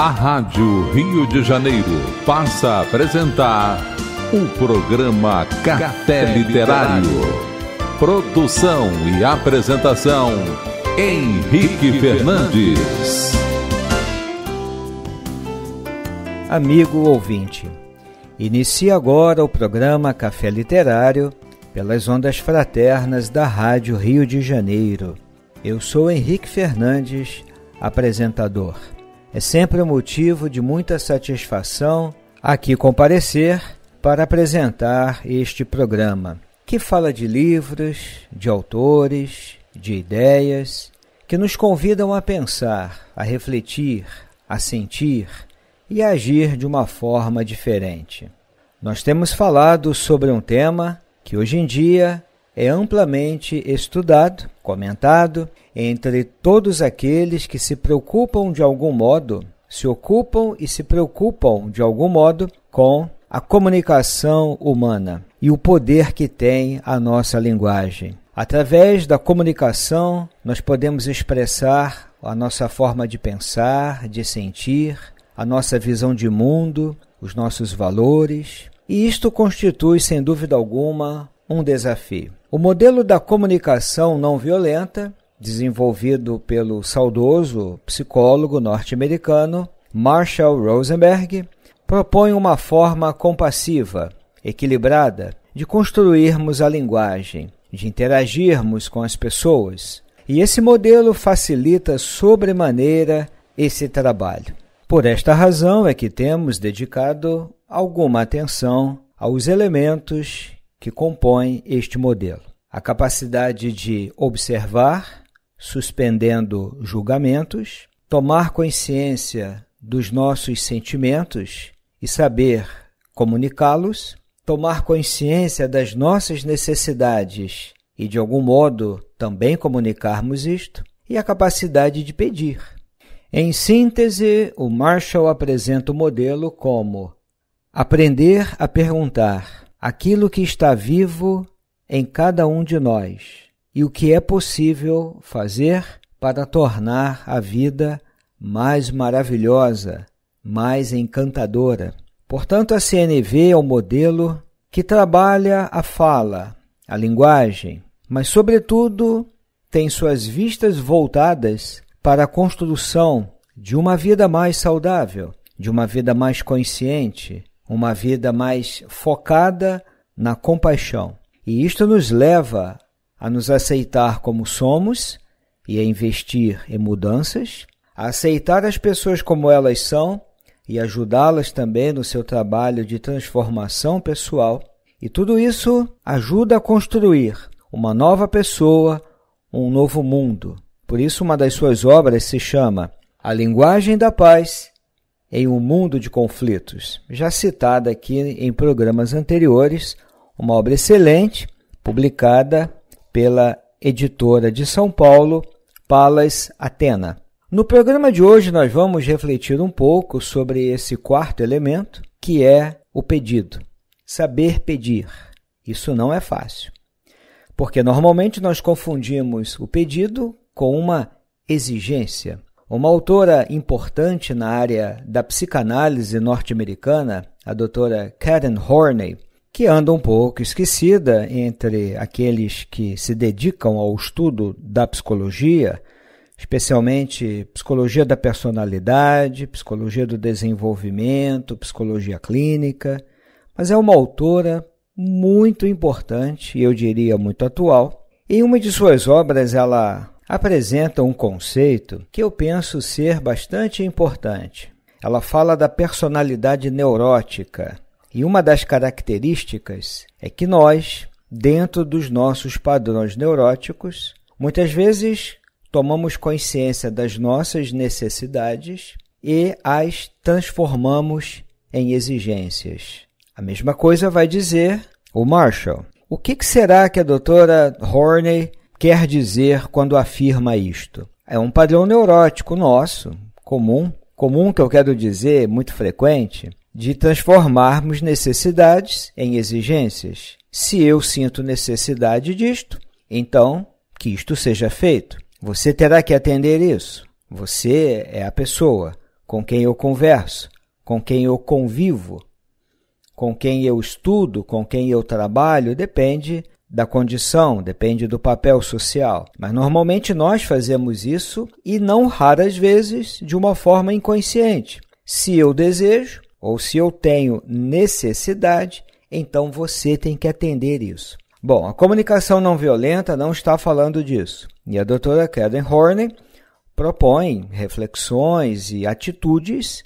A Rádio Rio de Janeiro passa a apresentar o programa Café Literário. Produção e apresentação Henrique Fernandes. Amigo ouvinte, inicia agora o programa Café Literário pelas ondas fraternas da Rádio Rio de Janeiro. Eu sou Henrique Fernandes, apresentador. É sempre um motivo de muita satisfação aqui comparecer para apresentar este programa, que fala de livros, de autores, de ideias, que nos convidam a pensar, a refletir, a sentir e a agir de uma forma diferente. Nós temos falado sobre um tema que hoje em dia é amplamente estudado, comentado entre todos aqueles que se preocupam de algum modo, se ocupam e se preocupam de algum modo com a comunicação humana e o poder que tem a nossa linguagem. Através da comunicação, nós podemos expressar a nossa forma de pensar, de sentir, a nossa visão de mundo, os nossos valores, e isto constitui, sem dúvida alguma, um desafio. O modelo da comunicação não violenta, desenvolvido pelo saudoso psicólogo norte-americano Marshall Rosenberg, propõe uma forma compassiva, equilibrada, de construirmos a linguagem, de interagirmos com as pessoas. E esse modelo facilita sobremaneira esse trabalho. Por esta razão é que temos dedicado alguma atenção aos elementos que compõem este modelo: a capacidade de observar, suspendendo julgamentos, tomar consciência dos nossos sentimentos e saber comunicá-los, tomar consciência das nossas necessidades e, de algum modo, também comunicarmos isto, e a capacidade de pedir. Em síntese, o Marshall apresenta o modelo como aprender a perguntar, aquilo que está vivo em cada um de nós e o que é possível fazer para tornar a vida mais maravilhosa, mais encantadora. Portanto, a CNV é o um modelo que trabalha a fala, a linguagem, mas, sobretudo, tem suas vistas voltadas para a construção de uma vida mais saudável, de uma vida mais consciente, uma vida mais focada na compaixão. E isto nos leva a nos aceitar como somos e a investir em mudanças, a aceitar as pessoas como elas são e ajudá-las também no seu trabalho de transformação pessoal. E tudo isso ajuda a construir uma nova pessoa, um novo mundo. Por isso, uma das suas obras se chama A Linguagem da Paz em um mundo de conflitos, já citada aqui em programas anteriores, uma obra excelente, publicada pela editora de São Paulo, Palas Atena. No programa de hoje, nós vamos refletir um pouco sobre esse quarto elemento, que é o pedido. Saber pedir. Isso não é fácil. Porque normalmente nós confundimos o pedido com uma exigência. Uma autora importante na área da psicanálise norte-americana, a doutora Karen Horney, que anda um pouco esquecida entre aqueles que se dedicam ao estudo da psicologia, especialmente psicologia da personalidade, psicologia do desenvolvimento, psicologia clínica, mas é uma autora muito importante, eu diria muito atual. Em uma de suas obras, ela apresenta um conceito que eu penso ser bastante importante. Ela fala da personalidade neurótica, e uma das características é que nós, dentro dos nossos padrões neuróticos, muitas vezes tomamos consciência das nossas necessidades e as transformamos em exigências. A mesma coisa vai dizer o Marshall. O que será que a doutora Horney quer dizer quando afirma isto? É um padrão neurótico nosso, comum, comum que eu quero dizer, muito frequente, de transformarmos necessidades em exigências. Se eu sinto necessidade disto, então que isto seja feito. Você terá que atender isso. Você é a pessoa com quem eu converso, com quem eu convivo, com quem eu estudo, com quem eu trabalho, depende da condição, depende do papel social. Mas normalmente nós fazemos isso e não raras vezes de uma forma inconsciente. Se eu desejo ou se eu tenho necessidade, então você tem que atender isso. Bom, a comunicação não violenta não está falando disso. E a doutora Karen Horney propõe reflexões e atitudes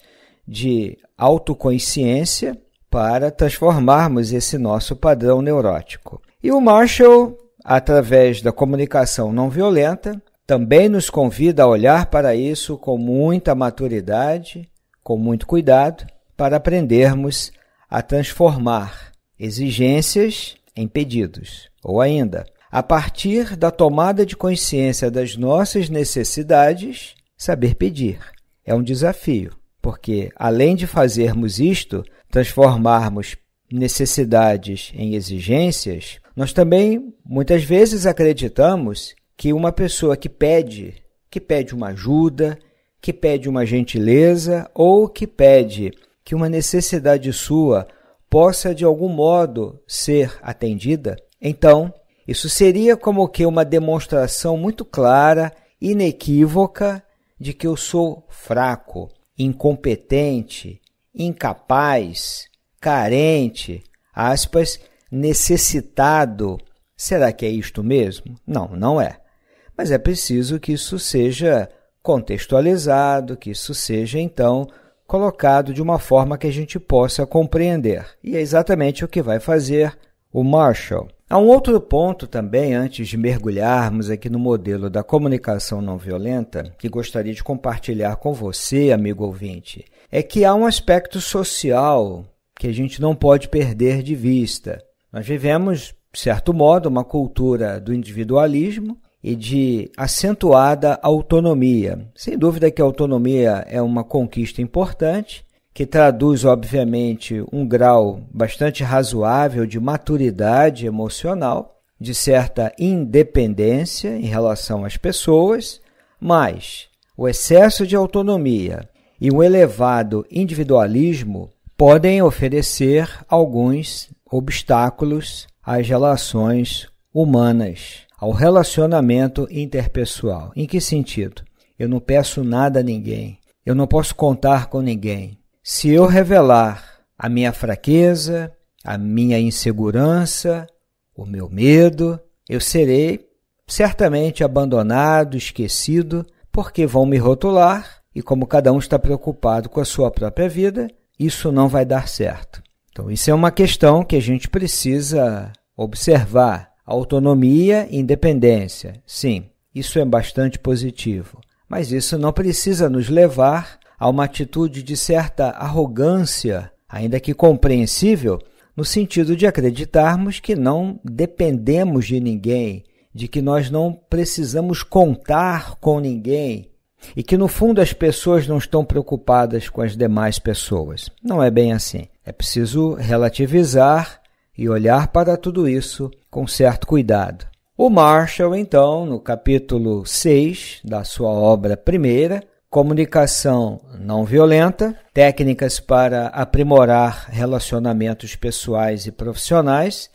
de autoconsciência para transformarmos esse nosso padrão neurótico. E o Marshall, através da comunicação não violenta, também nos convida a olhar para isso com muita maturidade, com muito cuidado, para aprendermos a transformar exigências em pedidos, ou ainda, a partir da tomada de consciência das nossas necessidades, saber pedir. É um desafio, porque além de fazermos isto, transformarmos necessidades em exigências, nós também muitas vezes acreditamos que uma pessoa que pede, que pede uma ajuda, que pede uma gentileza ou que pede que uma necessidade sua possa de algum modo ser atendida, então isso seria como que uma demonstração muito clara, inequívoca, de que eu sou fraco, incompetente, incapaz, carente, aspas, necessitado. Será que é isto mesmo? Não, não é. Mas é preciso que isso seja contextualizado, que isso seja então colocado de uma forma que a gente possa compreender. E é exatamente o que vai fazer o Marshall. Há um outro ponto também, antes de mergulharmos aqui no modelo da comunicação não violenta, que gostaria de compartilhar com você, amigo ouvinte, é que há um aspecto social que a gente não pode perder de vista. Nós vivemos, de certo modo, uma cultura do individualismo e de acentuada autonomia. Sem dúvida que a autonomia é uma conquista importante, que traduz, obviamente, um grau bastante razoável de maturidade emocional, de certa independência em relação às pessoas, mas o excesso de autonomia e um elevado individualismo podem oferecer alguns obstáculos às relações humanas, ao relacionamento interpessoal. Em que sentido? Eu não peço nada a ninguém, eu não posso contar com ninguém. Se eu revelar a minha fraqueza, a minha insegurança, o meu medo, eu serei certamente abandonado, esquecido, porque vão me rotular e, como cada um está preocupado com a sua própria vida, isso não vai dar certo. Então, isso é uma questão que a gente precisa observar. Autonomia e independência. Sim, isso é bastante positivo. Mas isso não precisa nos levar a uma atitude de certa arrogância, ainda que compreensível, no sentido de acreditarmos que não dependemos de ninguém, de que nós não precisamos contar com ninguém, e que no fundo as pessoas não estão preocupadas com as demais pessoas. Não é bem assim. É preciso relativizar e olhar para tudo isso com certo cuidado. O Marshall, então, no capítulo 6 da sua obra primeira, Comunicação Não Violenta, Técnicas para Aprimorar Relacionamentos Pessoais e Profissionais,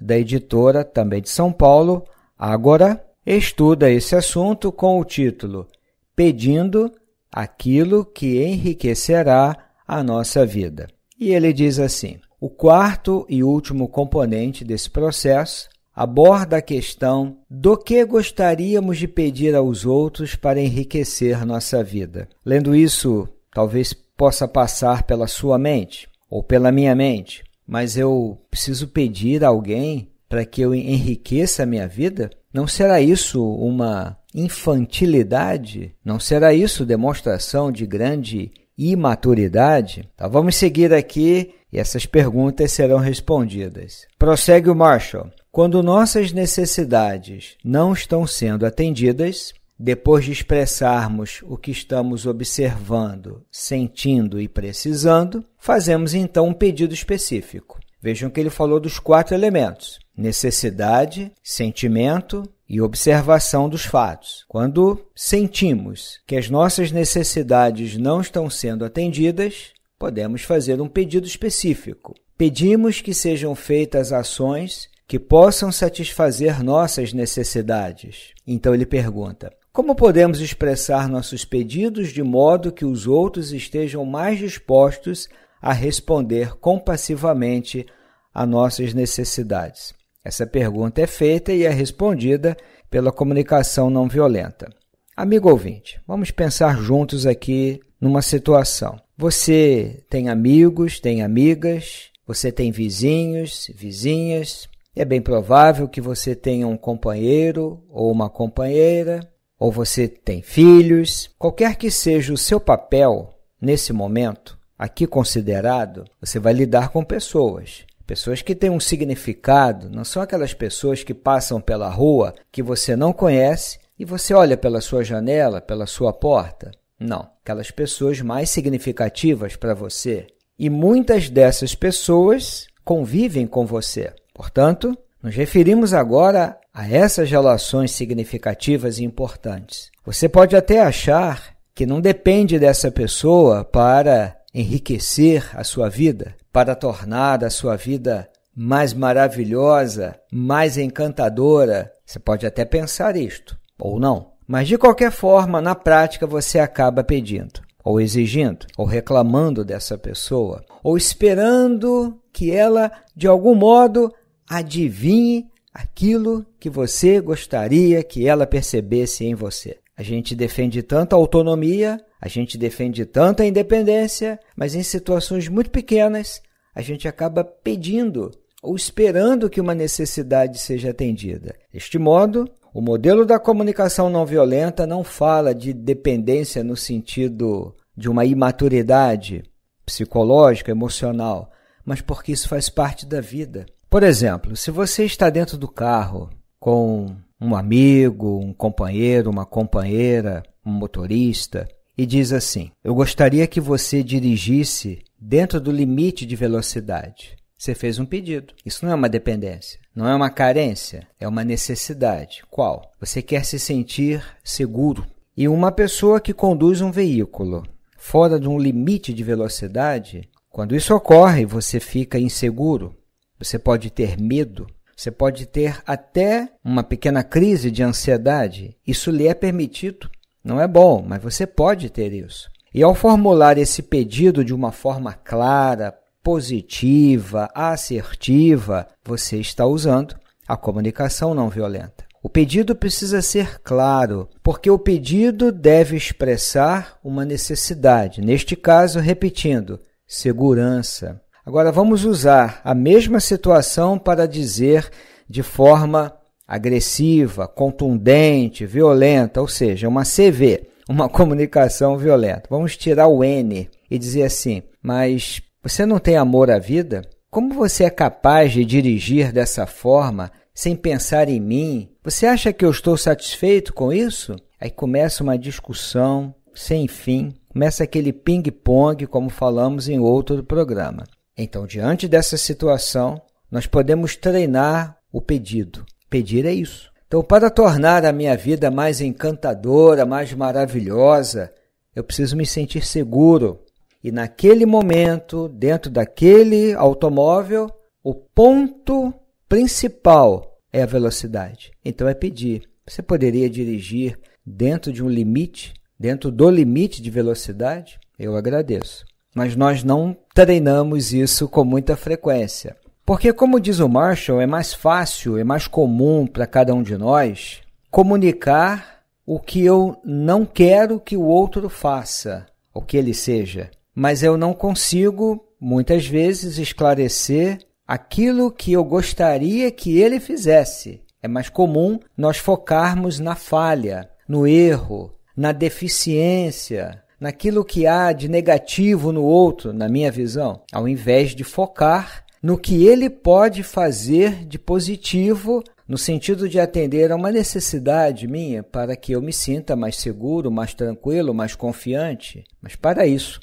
da editora também de São Paulo, Agora, estuda esse assunto com o título pedindo aquilo que enriquecerá a nossa vida. E ele diz assim: o quarto e último componente desse processo aborda a questão do que gostaríamos de pedir aos outros para enriquecer nossa vida. Lendo isso, talvez possa passar pela sua mente ou pela minha mente, mas eu preciso pedir a alguém para que eu enriqueça a minha vida? Não será isso uma infantilidade? Não será isso demonstração de grande imaturidade? Então vamos seguir aqui e essas perguntas serão respondidas. Prossegue o Marshall. Quando nossas necessidades não estão sendo atendidas, depois de expressarmos o que estamos observando, sentindo e precisando, fazemos então um pedido específico. Vejam que ele falou dos quatro elementos: necessidade, sentimento, e observação dos fatos. Quando sentimos que as nossas necessidades não estão sendo atendidas, podemos fazer um pedido específico. Pedimos que sejam feitas ações que possam satisfazer nossas necessidades. Então ele pergunta: como podemos expressar nossos pedidos de modo que os outros estejam mais dispostos a responder compassivamente a nossas necessidades? Essa pergunta é feita e é respondida pela comunicação não violenta. Amigo ouvinte, vamos pensar juntos aqui numa situação. Você tem amigos, tem amigas, você tem vizinhos, vizinhas. É bem provável que você tenha um companheiro ou uma companheira, ou você tem filhos. Qualquer que seja o seu papel nesse momento, aqui considerado, você vai lidar com pessoas. Pessoas que têm um significado não são aquelas pessoas que passam pela rua que você não conhece e você olha pela sua janela, pela sua porta. Não, aquelas pessoas mais significativas para você. E muitas dessas pessoas convivem com você. Portanto, nos referimos agora a essas relações significativas e importantes. Você pode até achar que não depende dessa pessoa para enriquecer a sua vida, para tornar a sua vida mais maravilhosa, mais encantadora. Você pode até pensar isto, ou não. Mas de qualquer forma, na prática você acaba pedindo, ou exigindo, ou reclamando dessa pessoa, ou esperando que ela, de algum modo, adivinhe aquilo que você gostaria que ela percebesse em você. A gente defende tanta autonomia, a gente defende tanta independência, mas em situações muito pequenas a gente acaba pedindo ou esperando que uma necessidade seja atendida. Deste modo, o modelo da comunicação não violenta não fala de dependência no sentido de uma imaturidade psicológica, emocional, mas porque isso faz parte da vida. Por exemplo, se você está dentro do carro com um amigo, um companheiro, uma companheira, um motorista, e diz assim: Eu gostaria que você dirigisse dentro do limite de velocidade. Você fez um pedido. Isso não é uma dependência, não é uma carência, é uma necessidade. Qual? Você quer se sentir seguro. E uma pessoa que conduz um veículo fora de um limite de velocidade, quando isso ocorre, você fica inseguro, você pode ter medo, você pode ter até uma pequena crise de ansiedade. Isso lhe é permitido. Não é bom, mas você pode ter isso. E ao formular esse pedido de uma forma clara, positiva, assertiva, você está usando a comunicação não violenta. O pedido precisa ser claro, porque o pedido deve expressar uma necessidade, neste caso, repetindo, segurança. Agora vamos usar a mesma situação para dizer de forma agressiva, contundente, violenta, ou seja, uma CV, uma comunicação violenta. Vamos tirar o N e dizer assim: "Mas você não tem amor à vida? Como você é capaz de dirigir dessa forma sem pensar em mim? Você acha que eu estou satisfeito com isso?" Aí começa uma discussão sem fim, começa aquele ping-pong, como falamos em outro programa. Então, diante dessa situação, nós podemos treinar o pedido. Pedir é isso. Então, para tornar a minha vida mais encantadora, mais maravilhosa, eu preciso me sentir seguro. E naquele momento, dentro daquele automóvel, o ponto principal é a velocidade. Então é pedir. Você poderia dirigir dentro de um limite, dentro do limite de velocidade? Eu agradeço. Mas nós não treinamos isso com muita frequência. Porque, como diz o Marshall, é mais fácil, é mais comum para cada um de nós comunicar o que eu não quero que o outro faça, o que ele seja. Mas eu não consigo, muitas vezes, esclarecer aquilo que eu gostaria que ele fizesse. É mais comum nós focarmos na falha, no erro, na deficiência, naquilo que há de negativo no outro, na minha visão, ao invés de focar no que ele pode fazer de positivo no sentido de atender a uma necessidade minha para que eu me sinta mais seguro, mais tranquilo, mais confiante. Mas para isso,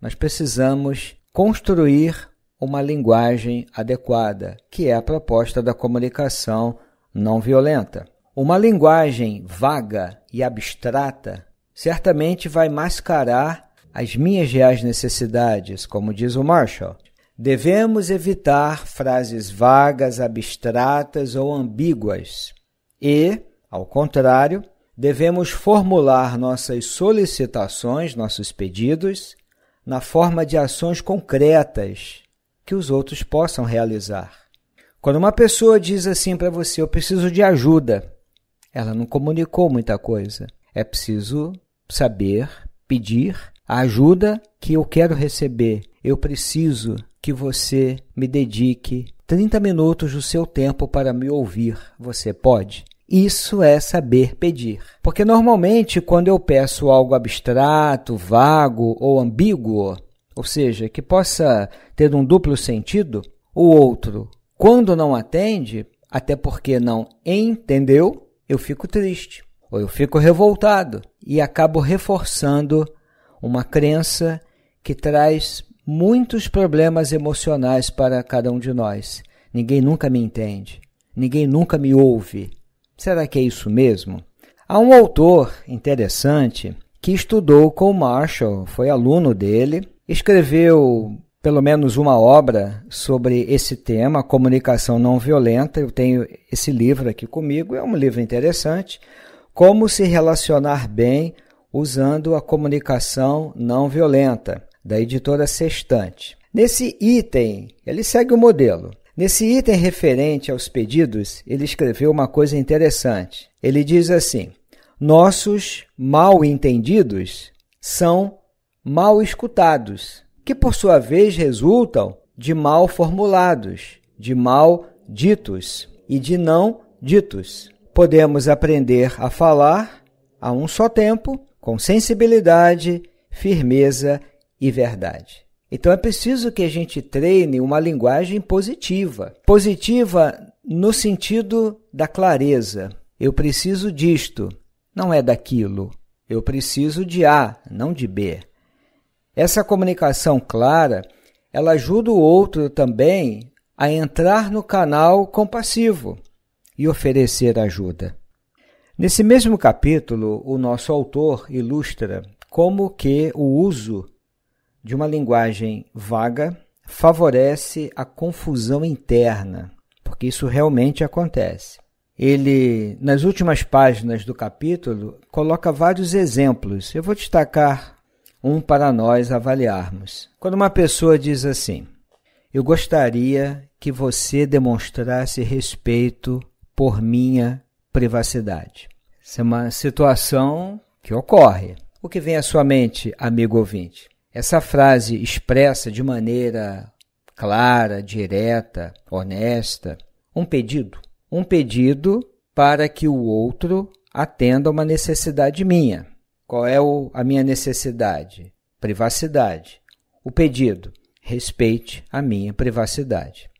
nós precisamos construir uma linguagem adequada, que é a proposta da comunicação não violenta. Uma linguagem vaga e abstrata certamente vai mascarar as minhas reais necessidades, como diz o Marshall. Devemos evitar frases vagas, abstratas ou ambíguas e, ao contrário, devemos formular nossas solicitações, nossos pedidos, na forma de ações concretas que os outros possam realizar. Quando uma pessoa diz assim para você: Eu preciso de ajuda, ela não comunicou muita coisa. É preciso saber pedir a ajuda que eu quero receber. Eu preciso que você me dedique 30 minutos do seu tempo para me ouvir. Você pode? Isso é saber pedir. Porque normalmente, quando eu peço algo abstrato, vago ou ambíguo, ou seja, que possa ter um duplo sentido, o outro, quando não atende, até porque não entendeu, eu fico triste ou eu fico revoltado e acabo reforçando uma crença que traz muitos problemas emocionais para cada um de nós. Ninguém nunca me entende, ninguém nunca me ouve. Será que é isso mesmo? Há um autor interessante que estudou com Marshall, foi aluno dele, escreveu pelo menos uma obra sobre esse tema, comunicação não violenta. Eu tenho esse livro aqui comigo, é um livro interessante. Como se relacionar bem usando a comunicação não violenta, da editora Sextante. Nesse item, ele segue o modelo. Nesse item referente aos pedidos, ele escreveu uma coisa interessante. Ele diz assim: Nossos mal entendidos são mal escutados, que por sua vez resultam de mal formulados, de mal ditos e de não ditos podemos aprender a falar a um só tempo, com sensibilidade, firmeza e verdade. Então é preciso que a gente treine uma linguagem positiva. Positiva no sentido da clareza. Eu preciso disto, não é daquilo. Eu preciso de A, não de B. Essa comunicação clara, ela ajuda o outro também a entrar no canal compassivo, e oferecer ajuda. Nesse mesmo capítulo, o nosso autor ilustra como que o uso de uma linguagem vaga favorece a confusão interna, porque isso realmente acontece. Ele, nas últimas páginas do capítulo, coloca vários exemplos. Eu vou destacar um para nós avaliarmos. Quando uma pessoa diz assim: Eu gostaria que você demonstrasse respeito por minha privacidade. Isso é uma situação que ocorre. O que vem à sua mente, amigo ouvinte? Essa frase expressa de maneira clara, direta, honesta, um pedido. Um pedido para que o outro atenda a uma necessidade minha. Qual é o, a minha necessidade? Privacidade. O pedido: respeite a minha privacidade.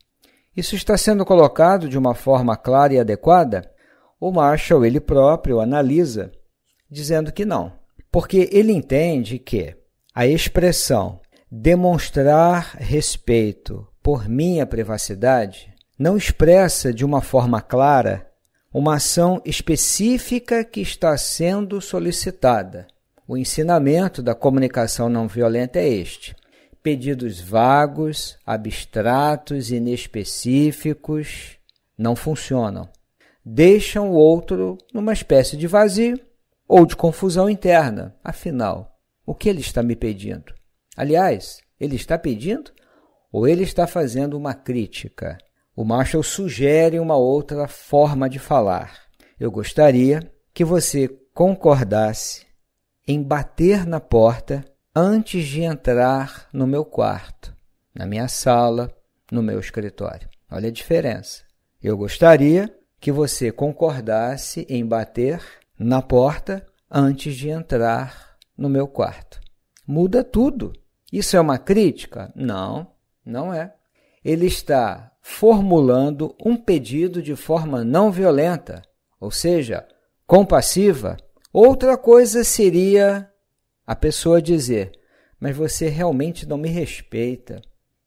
Isso está sendo colocado de uma forma clara e adequada? O Marshall, ele próprio, analisa, dizendo que não, porque ele entende que a expressão demonstrar respeito por minha privacidade não expressa de uma forma clara uma ação específica que está sendo solicitada. O ensinamento da comunicação não violenta é este pedidos vagos, abstratos, inespecíficos não funcionam. Deixam o outro numa espécie de vazio ou de confusão interna. Afinal, o que ele está me pedindo? Aliás, ele está pedindo ou ele está fazendo uma crítica? O Marshall sugere uma outra forma de falar. Eu gostaria que você concordasse em bater na porta antes de entrar no meu quarto, na minha sala, no meu escritório. Olha a diferença. Eu gostaria que você concordasse em bater na porta antes de entrar no meu quarto. Muda tudo. Isso é uma crítica? Não, não é. Ele está formulando um pedido de forma não violenta, ou seja, compassiva. Outra coisa seria a pessoa dizer: Mas você realmente não me respeita.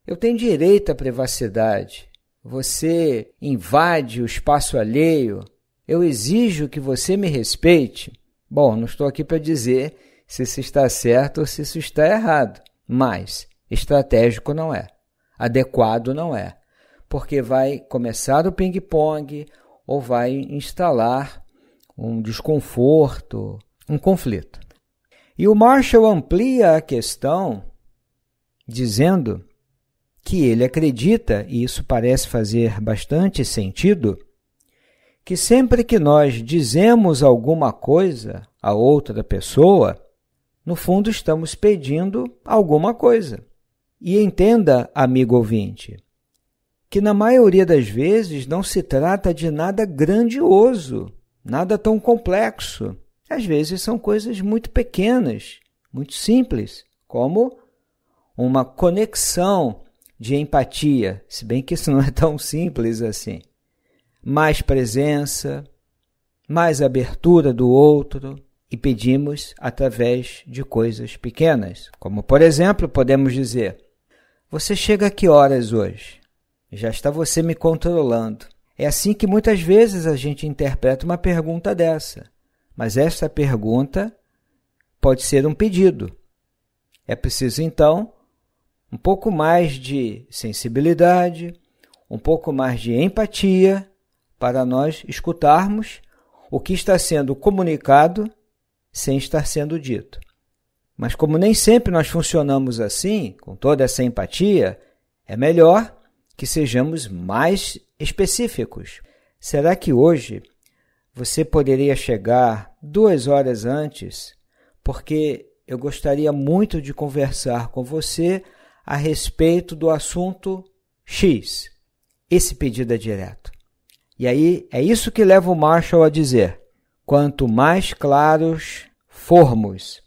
Eu tenho direito à privacidade. Você invade o espaço alheio. Eu exijo que você me respeite. Bom, não estou aqui para dizer se isso está certo ou se isso está errado, mas estratégico não é, adequado não é, porque vai começar o ping-pong ou vai instalar um desconforto, um conflito. E o Marshall amplia a questão dizendo que ele acredita, e isso parece fazer bastante sentido, que sempre que nós dizemos alguma coisa a outra pessoa, no fundo estamos pedindo alguma coisa. E entenda, amigo ouvinte, que na maioria das vezes não se trata de nada grandioso, nada tão complexo, às vezes são coisas muito pequenas, muito simples, como uma conexão de empatia, se bem que isso não é tão simples assim. Mais presença, mais abertura do outro e pedimos através de coisas pequenas. Como, por exemplo, podemos dizer: Você chega a que horas hoje? Já está você me controlando. É assim que muitas vezes a gente interpreta uma pergunta dessa. Mas esta pergunta pode ser um pedido. É preciso, então, um pouco mais de sensibilidade, um pouco mais de empatia para nós escutarmos o que está sendo comunicado sem estar sendo dito. Mas, como nem sempre nós funcionamos assim, com toda essa empatia, é melhor que sejamos mais específicos. Será que hoje você poderia chegar duas horas antes, porque eu gostaria muito de conversar com você a respeito do assunto X. Esse pedido é direto. E aí é isso que leva o Marshall a dizer: quanto mais claros formos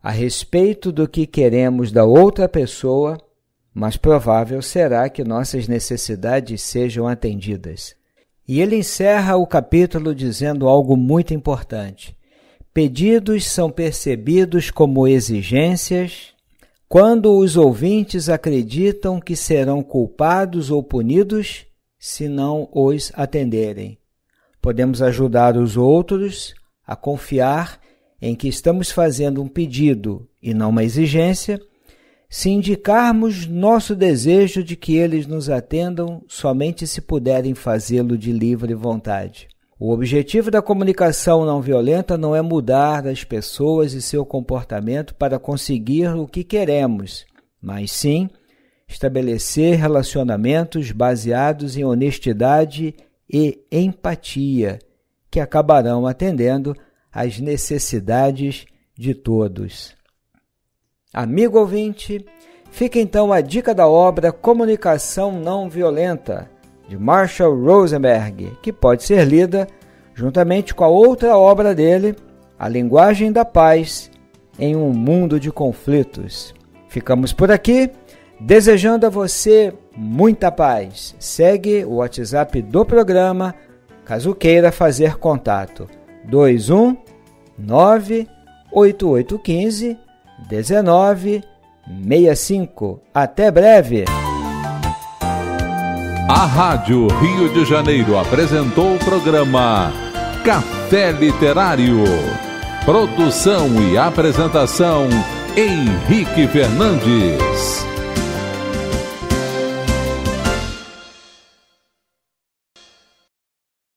a respeito do que queremos da outra pessoa, mais provável será que nossas necessidades sejam atendidas. E ele encerra o capítulo dizendo algo muito importante. Pedidos são percebidos como exigências quando os ouvintes acreditam que serão culpados ou punidos se não os atenderem. Podemos ajudar os outros a confiar em que estamos fazendo um pedido e não uma exigência se indicarmos nosso desejo de que eles nos atendam somente se puderem fazê-lo de livre vontade. O objetivo da comunicação não violenta não é mudar as pessoas e seu comportamento para conseguir o que queremos, mas sim estabelecer relacionamentos baseados em honestidade e empatia, que acabarão atendendo às necessidades de todos. Amigo ouvinte, fica então a dica da obra Comunicação Não Violenta, de Marshall Rosenberg, que pode ser lida juntamente com a outra obra dele, A Linguagem da Paz em um Mundo de Conflitos. Ficamos por aqui, desejando a você muita paz. Segue o WhatsApp do programa, caso queira fazer contato. 21 98815 1965. Até breve! A Rádio Rio de Janeiro apresentou o programa Café Literário. Produção e apresentação Henrique Fernandes.